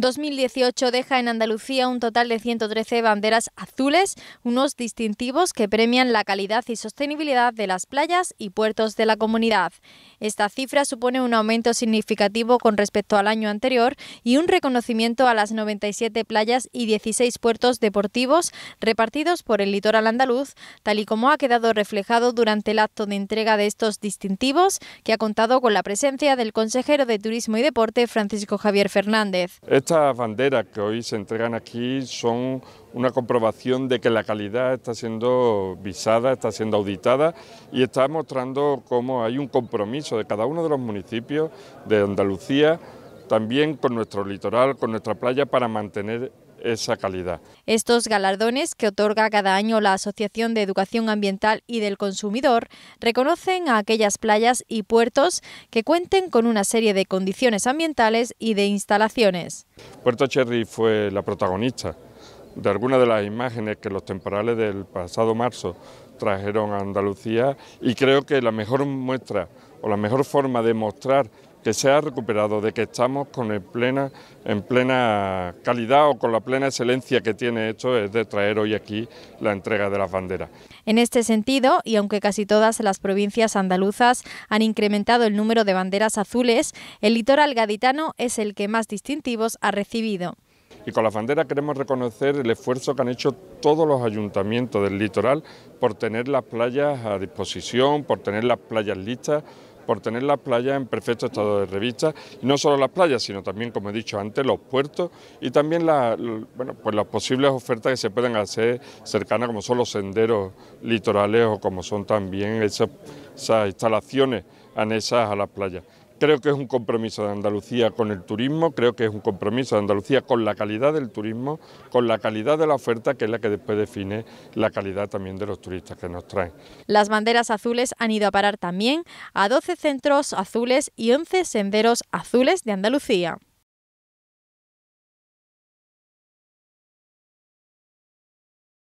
2018 deja en Andalucía un total de 113 banderas azules, unos distintivos que premian la calidad y sostenibilidad de las playas y puertos de la comunidad. Esta cifra supone un aumento significativo con respecto al año anterior y un reconocimiento a las 97 playas y 16 puertos deportivos repartidos por el litoral andaluz, tal y como ha quedado reflejado durante el acto de entrega de estos distintivos, que ha contado con la presencia del consejero de Turismo y Deporte, Francisco Javier Fernández. Estas banderas que hoy se entregan aquí son una comprobación de que la calidad está siendo visada, está siendo auditada y está mostrando cómo hay un compromiso de cada uno de los municipios de Andalucía también con nuestro litoral, con nuestra playa, para mantener esa calidad. Estos galardones que otorga cada año la Asociación de Educación Ambiental y del Consumidor reconocen a aquellas playas y puertos que cuenten con una serie de condiciones ambientales y de instalaciones. Puerto Cherry fue la protagonista de algunas de las imágenes que los temporales del pasado marzo trajeron a Andalucía y creo que la mejor muestra o la mejor forma de mostrar que se ha recuperado, de que estamos con el plena, en plena calidad o con la plena excelencia que tiene hecho es de traer hoy aquí la entrega de las banderas. En este sentido, y aunque casi todas las provincias andaluzas han incrementado el número de banderas azules, el litoral gaditano es el que más distintivos ha recibido. Y con la bandera queremos reconocer el esfuerzo que han hecho todos los ayuntamientos del litoral por tener las playas a disposición, por tener las playas listas por tener las playas en perfecto estado de revista, y no solo las playas, sino también, como he dicho antes, los puertos y también pues las posibles ofertas que se pueden hacer cercanas, como son los senderos litorales o como son también esas, esas instalaciones anexas a las playas. Creo que es un compromiso de Andalucía con el turismo, creo que es un compromiso de Andalucía con la calidad del turismo, con la calidad de la oferta, que es la que después define la calidad también de los turistas que nos traen. Las banderas azules han ido a parar también a 12 centros azules y 11 senderos azules de Andalucía.